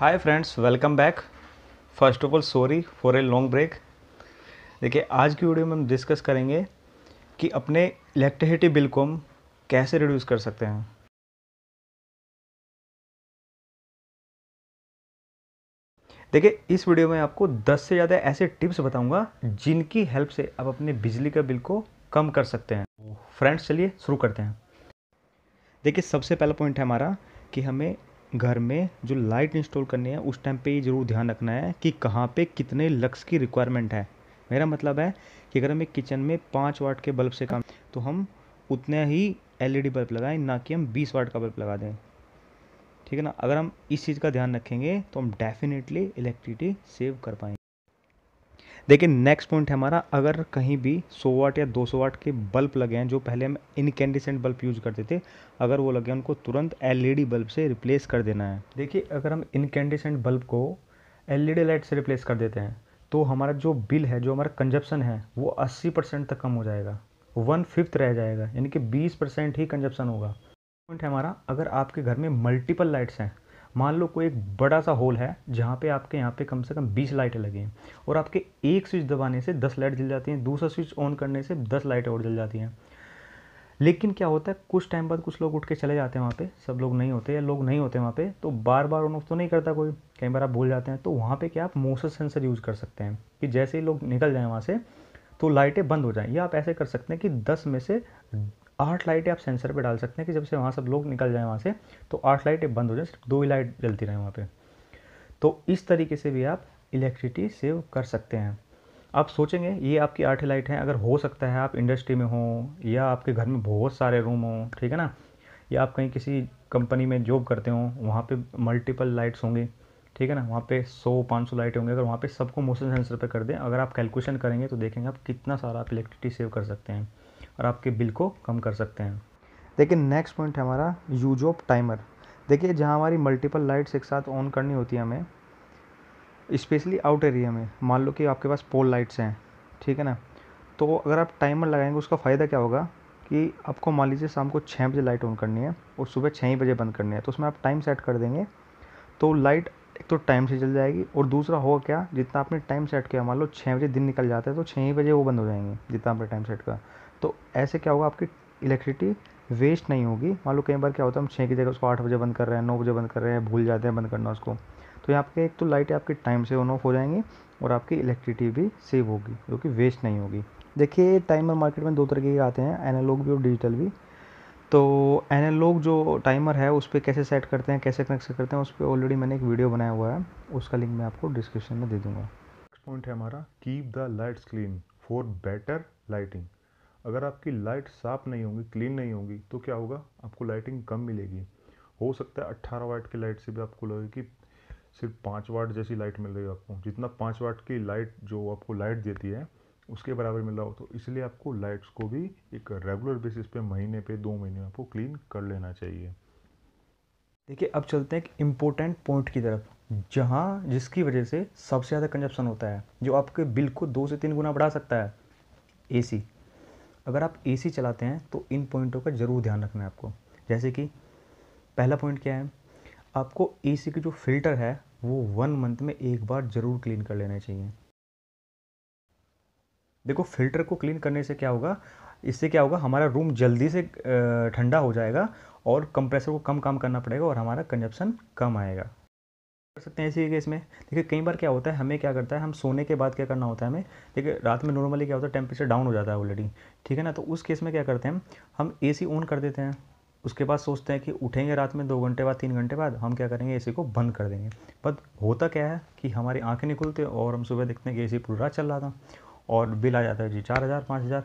hi friends welcome back first of all sorry for a long break देखिए आज की video में हम डिस्कस करेंगे कि अपने इलेक्ट्रिसिटी बिल को हम कैसे रिड्यूस कर सकते हैं देखिए इस वीडियो में आपको 10 से ज़्यादा ऐसे टिप्स बताऊंगा जिनकी हेल्प से आप अपने बिजली का बिल को कम कर सकते हैं फ्रेंड्स चलिए शुरू करते हैं देखिए सबसे पहला पॉइंट है हमारा कि हमें घर में जो लाइट इंस्टॉल करनी है उस टाइम पे ये ज़रूर ध्यान रखना है कि कहाँ पे कितने लक्स की रिक्वायरमेंट है मेरा मतलब है कि अगर हमें किचन में पाँच वाट के बल्ब से काम तो हम उतने ही एल बल्ब e लगाएं ना कि हम बीस वाट का बल्ब लगा दें ठीक है ना अगर हम इस चीज़ का ध्यान रखेंगे तो हम डेफिनेटली इलेक्ट्रिसिटी सेव कर पाएंगे देखिए नेक्स्ट पॉइंट है हमारा अगर कहीं भी 100 वाट या 200 वाट के बल्ब लगे हैं जो पहले हम इनकेंडिसेंट बल्ब यूज़ करते थे अगर वो लगे उनको तुरंत एलईडी e बल्ब से रिप्लेस कर देना है देखिए अगर हम इनकेंडिसेंट बल्ब को एलईडी लाइट e से रिप्लेस कर देते हैं तो हमारा जो बिल है जो हमारा कंजप्शन है वो अस्सी परसेंट तक कम हो जाएगा वन फिफ्थ रह जाएगा यानी कि बीस परसेंट ही कंजप्शन होगा पॉइंट है हमारा अगर आपके घर में मल्टीपल लाइट्स हैं मान लो कोई एक बड़ा सा होल है जहाँ पे आपके यहाँ पे कम से कम बीस लाइटें लगी हैं और आपके एक स्विच दबाने से दस लाइट जल जाती हैं दूसरा स्विच ऑन करने से दस लाइटें और जल जाती हैं लेकिन क्या होता है कुछ टाइम बाद कुछ लोग उठ के चले जाते हैं वहाँ पे सब लोग नहीं होते या लोग नहीं होते वहाँ पे तो बार बार ऑन ऑफ तो नहीं करता कोई कई बार आप भूल जाते हैं तो वहाँ पे क्या आप मोशन सेंसर यूज़ कर सकते हैं कि जैसे ही लोग निकल जाएँ वहाँ से तो लाइटें बंद हो जाएँ या आप ऐसे कर सकते हैं कि दस में से आठ लाइटें आप सेंसर पे डाल सकते हैं कि जब से वहाँ सब लोग निकल जाएँ वहाँ से तो आठ लाइटें बंद हो जाए सिर्फ दो ही लाइट जलती रहें वहाँ पे तो इस तरीके से भी आप इलेक्ट्रिसिटी सेव कर सकते हैं आप सोचेंगे ये आपकी आठ लाइट हैं अगर हो सकता है आप इंडस्ट्री में हों या आपके घर में बहुत सारे रूम हों ठीक है ना या आप कहीं किसी कंपनी में जॉब करते हों वहाँ पर मल्टीपल लाइट्स होंगी ठीक है ना वहाँ पे 100 सौ लाइटें होंगी अगर वहाँ पे सबको मोशन सेंसर पे कर दें अगर आप कैलकुलेशन करेंगे तो देखेंगे आप कितना सारा आप इलेक्ट्रिसिटी सेव कर सकते हैं और आपके बिल को कम कर सकते हैं देखिए नेक्स्ट पॉइंट है हमारा यूज ऑफ टाइमर देखिए जहाँ हमारी मल्टीपल लाइट्स एक साथ ऑन करनी होती है हमें स्पेशली आउट एरिया में मान लो कि आपके पास पोल लाइट्स हैं ठीक है ना तो अगर आप टाइमर लगाएंगे उसका फ़ायदा क्या होगा कि आपको मान लीजिए शाम को छः बजे लाइट ऑन करनी है और सुबह छः ही बजे बंद करनी है तो उसमें आप टाइम सेट कर देंगे तो लाइट एक तो टाइम से चल जाएगी और दूसरा होगा क्या जितना आपने टाइम सेट किया मान लो छः बजे दिन निकल जाता है तो छः ही बजे वो बंद हो जाएंगे जितना आपने टाइम सेट किया तो ऐसे क्या होगा आपकी इलेक्ट्रिसिटी वेस्ट नहीं होगी मान लो कई बार क्या होता है हम छः की जगह उसको आठ बजे बंद कर रहे हैं नौ बजे बंद कर रहे हैं भूल जाते हैं बंद करना उसको तो यहाँ पे एक तो लाइट आपकी टाइम से ऑन ऑफ हो जाएंगी और आपकी इलेक्ट्रिसिटी भी सेव होगी जो कि वेस्ट नहीं होगी देखिए टाइमर मार्केट में दो तरीके के आते हैं एनालॉग भी और डिजिटल भी तो एनालॉग जो टाइमर है उस पर कैसे सेट करते हैं कैसे कनेक्ट करते हैं उस पर ऑलरेडी मैंने एक वीडियो बनाया हुआ है उसका लिंक मैं आपको डिस्क्रिप्शन में दे दूँगा नेक्स्ट पॉइंट है हमारा keep the lights clean for better lighting अगर आपकी लाइट साफ नहीं होंगी क्लीन नहीं होगी तो क्या होगा आपको लाइटिंग कम मिलेगी हो सकता है अट्ठारह वाट की लाइट से भी आपको लगे कि सिर्फ पाँच वाट जैसी लाइट मिल रही है आपको जितना पाँच वाट की लाइट जो आपको लाइट देती है उसके बराबर मिल रहा हो तो इसलिए आपको लाइट्स को भी एक रेगुलर बेसिस पे महीने पे दो महीने में आपको क्लीन कर लेना चाहिए देखिए अब चलते हैं एक इम्पोर्टेंट पॉइंट की तरफ जहाँ जिसकी वजह से सबसे ज़्यादा कंजप्शन होता है जो आपके बिल को दो से तीन गुना बढ़ा सकता है एसी अगर आप ए चलाते हैं तो इन पॉइंटों का ज़रूर ध्यान रखना है आपको जैसे कि पहला पॉइंट क्या है आपको ए की जो फ़िल्टर है वो वन मंथ में एक बार ज़रूर क्लीन कर लेना चाहिए देखो फिल्टर को क्लीन करने से क्या होगा इससे क्या होगा हमारा रूम जल्दी से ठंडा हो जाएगा और कंप्रेसर को कम काम करना पड़ेगा और हमारा कंजप्शन कम आएगा कर सकते हैं इसी केस में देखिए कई बार क्या होता है हमें क्या करता है हम सोने के बाद क्या करना होता है हमें देखिए रात में नॉर्मली क्या होता है टेम्परेचर डाउन हो जाता है ऑलरेडी ठीक है ना तो उस केस में क्या करते हैं हम ए ऑन कर देते हैं उसके बाद सोचते हैं कि उठेंगे रात में दो घंटे बाद तीन घंटे बाद हम क्या करेंगे एसी को बंद कर देंगे बट होता क्या है कि हमारी आंखें नहीं खुलती और हम सुबह देखते हैं कि एसी पूरा चल रहा था और बिल आ जाता है जी चार हज़ार पाँच हज़ार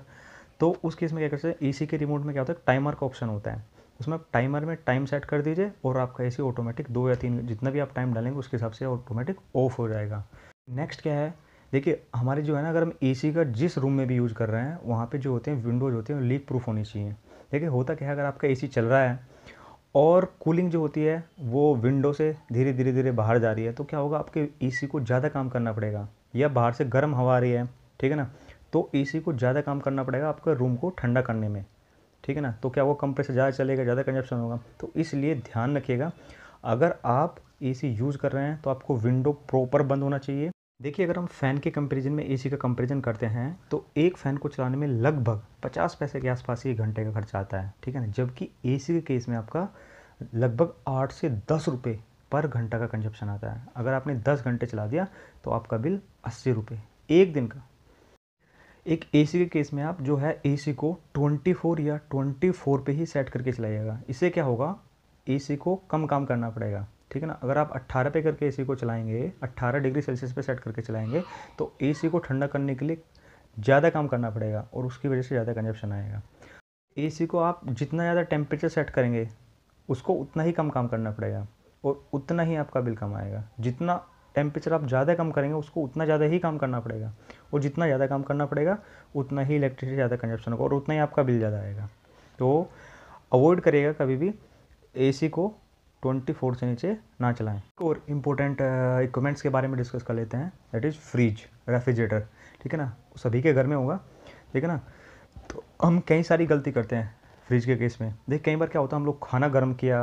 तो उस केस में क्या करते हैं एसी के रिमोट में क्या होता है टाइमर का ऑप्शन होता है उसमें आप टाइमर में टाइम सेट कर दीजिए और आपका एसी ऑटोमेटिक दो या तीन जितना भी आप टाइम डालेंगे उसके हिसाब से ऑटोमेटिक ऑफ हो जाएगा नेक्स्ट क्या है देखिए हमारे जो है ना अगर हम ए का जिस रूम में भी यूज़ कर रहे हैं वहाँ पर जो होते हैं विंडोज होते हैं लीक प्रूफ होनी चाहिए देखिए होता क्या है अगर आपका ए चल रहा है और कूलिंग जो होती है वो विंडो से धीरे धीरे धीरे बाहर जा रही है तो क्या होगा आपके एसी को ज़्यादा काम करना पड़ेगा या बाहर से गर्म हवा आ रही है ठीक है ना तो एसी को ज़्यादा काम करना पड़ेगा आपके रूम को ठंडा करने में ठीक है ना तो क्या वो कम पैसे ज़्यादा चलेगा ज़्यादा कंजप्शन होगा तो इसलिए ध्यान रखिएगा अगर आप एसी यूज़ कर रहे हैं तो आपको विंडो प्रॉपर बंद होना चाहिए देखिए अगर हम फ़ैन के कंपेरिजन में एसी का कंपेरिजन करते हैं तो एक फ़ैन को चलाने में लगभग पचास पैसे के आसपास ही घंटे का खर्चा आता है ठीक है ना जबकि ए के केस में आपका लगभग आठ से दस रुपये पर घंटा का कंजप्शन आता है अगर आपने दस घंटे चला दिया तो आपका बिल अस्सी रुपये एक दिन का एक ए के केस में आप जो है ए को 24 या 24 पे ही सेट करके चलाइएगा इससे क्या होगा ए को कम काम करना पड़ेगा ठीक है ना अगर आप 18 पे करके ए को चलाएंगे 18 डिग्री सेल्सियस पे सेट करके चलाएंगे तो ए को ठंडा करने के लिए ज़्यादा काम करना पड़ेगा और उसकी वजह से ज़्यादा कंजप्शन आएगा ए को आप जितना ज़्यादा टेम्परेचर सेट करेंगे उसको उतना ही कम काम करना पड़ेगा और उतना ही आपका बिल कम आएगा जितना टेम्परेचर आप ज़्यादा कम करेंगे उसको उतना ज़्यादा ही काम करना पड़ेगा और जितना ज़्यादा काम करना पड़ेगा उतना ही इलेक्ट्रिसिटी ज़्यादा कंजप्शन होगा और उतना ही आपका बिल ज़्यादा आएगा तो अवॉइड करेगा कभी भी ए को 24 से नीचे ना चलाएं और इम्पोर्टेंट इक्वमेंट्स के बारे में डिस्कस कर लेते हैं दैट इज़ फ्रिज रेफ्रिजरेटर ठीक है ना सभी के घर में होगा ठीक है ना तो हम कई सारी गलती करते हैं फ्रिज के केस में देख कई बार क्या होता है हम लोग खाना गर्म किया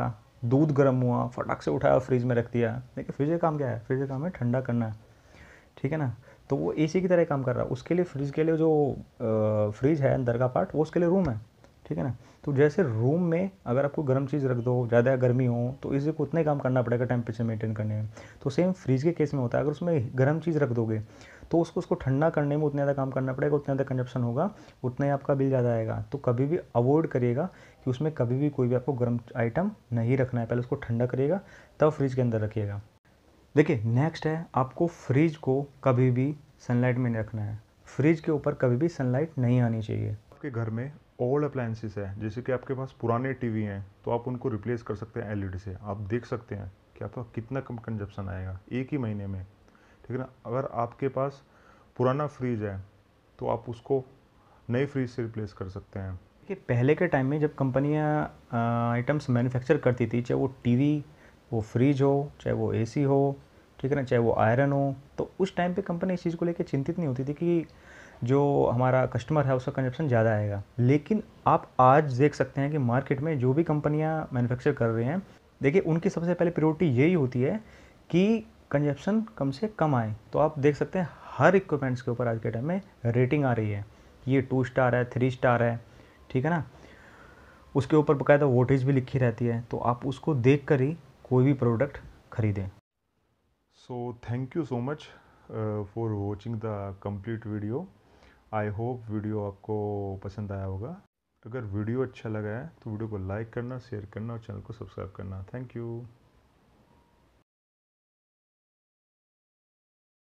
दूध गर्म हुआ फटाक से उठाया फ्रिज में रख दिया देखिए फ्रिज का काम क्या है फ्रिज का काम है ठंडा करना है ठीक है ना तो वो एसी की तरह काम कर रहा है उसके लिए फ्रिज के लिए जो फ्रिज है अंदर का पार्ट वो उसके लिए रूम है ठीक है ना तो जैसे रूम में अगर आपको गर्म चीज़ रख दो ज़्यादा गर्मी हो तो इसी को उतना ही काम करना पड़ेगा टेम्परेचर मेंटेन करने में तो सेम फ्रिज के केस में होता है अगर उसमें गर्म चीज़ रख दोगे तो उसको उसको ठंडा करने में उतना ज़्यादा काम करना पड़ेगा उतना ज़्यादा कंजप्शन होगा उतना ही आपका बिल ज़्यादा आएगा तो कभी भी अवॉइड करिएगा कि उसमें कभी भी कोई भी आपको गर्म आइटम नहीं रखना है पहले उसको ठंडा करिएगा तब फ्रिज के अंदर रखिएगा देखिए नेक्स्ट है आपको फ्रिज को कभी भी सनलाइट में नहीं रखना है फ्रिज के ऊपर कभी भी सनलाइट नहीं आनी चाहिए आपके घर में ओल्ड अप्लायंसेस है जैसे कि आपके पास पुराने टीवी हैं तो आप उनको रिप्लेस कर सकते हैं एलईडी e से आप देख सकते हैं कि आपका कितना कम कंजप्शन आएगा एक ही महीने में ठीक है ना अगर आपके पास पुराना फ्रिज है तो आप उसको नए फ्रिज से रिप्लेस कर सकते हैं कि पहले के टाइम में जब कंपनियां आइटम्स मैन्युफैक्चर करती थी चाहे वो टीवी वो फ्रिज हो चाहे वो एसी हो ठीक है ना चाहे वो आयरन हो तो उस टाइम पे कंपनी इस चीज़ को लेकर चिंतित नहीं होती थी कि जो हमारा कस्टमर है उसका कंजप्शन ज़्यादा आएगा लेकिन आप आज देख सकते हैं कि मार्केट में जो भी कंपनियाँ मैन्युफैक्चर कर रही हैं देखिए उनकी सबसे पहले प्रियोरिटी यही होती है कि कंजप्शन कम से कम आए तो आप देख सकते हैं हर इक्विपमेंट्स के ऊपर आज के टाइम में रेटिंग आ रही है ये टू स्टार है थ्री स्टार है ठीक है ना उसके ऊपर बकायदा वोटेज भी लिखी रहती है तो आप उसको देख कर ही कोई भी प्रोडक्ट ख़रीदें so thank you so much for watching the complete video I hope video आपको पसंद आया होगा अगर वीडियो अच्छा लगा है तो वीडियो को लाइक करना शेयर करना और चैनल को सब्सक्राइब करना थैंक यू